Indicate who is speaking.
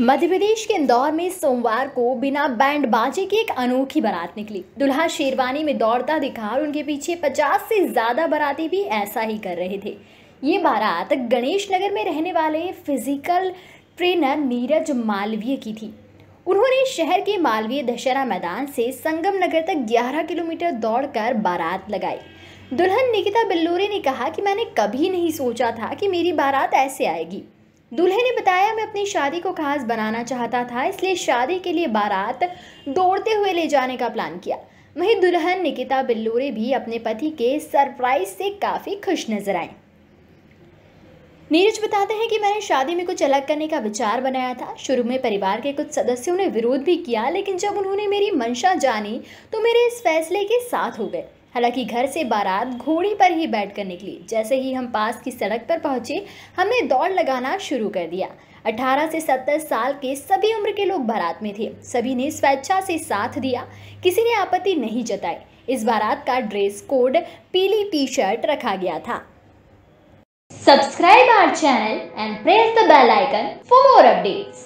Speaker 1: मध्य प्रदेश के इंदौर में सोमवार को बिना बैंड बाजे की एक अनोखी बारात निकली दुल्हा शेरवानी में दौड़ता दिखा और उनके पीछे 50 से ज़्यादा बाराती भी ऐसा ही कर रहे थे ये बारात गणेश नगर में रहने वाले फिजिकल ट्रेनर नीरज मालवीय की थी उन्होंने शहर के मालवीय दशहरा मैदान से संगम नगर तक 11 किलोमीटर दौड़कर बारात लगाई दुल्हन निकिता बिल्लोरे ने कहा कि मैंने कभी नहीं सोचा था कि मेरी बारात ऐसे आएगी दूल्हे ने बताया मैं अपनी शादी को खास बनाना चाहता था इसलिए शादी के लिए बारात दौड़ते हुए ले जाने का प्लान किया वहीं दुल्हन निकिता बिल्लूरे भी अपने पति के सरप्राइज से काफ़ी खुश नजर आए नीरज बताते हैं कि मैंने शादी में कुछ अलग करने का विचार बनाया था शुरू में परिवार के कुछ सदस्यों ने विरोध भी किया लेकिन जब उन्होंने मेरी मंशा जानी तो मेरे इस फैसले के साथ हो गए हालांकि घर से बारात घोड़ी पर ही बैठकर निकली जैसे ही हम पास की सड़क पर पहुंचे हमने दौड़ लगाना शुरू कर दिया 18 से 70 साल के सभी उम्र के लोग बारात में थे सभी ने स्वेच्छा से साथ दिया किसी ने आपत्ति नहीं जताई इस बारात का ड्रेस कोड पीली टी शर्ट रखा गया था subscribe our channel and press the bell icon for more updates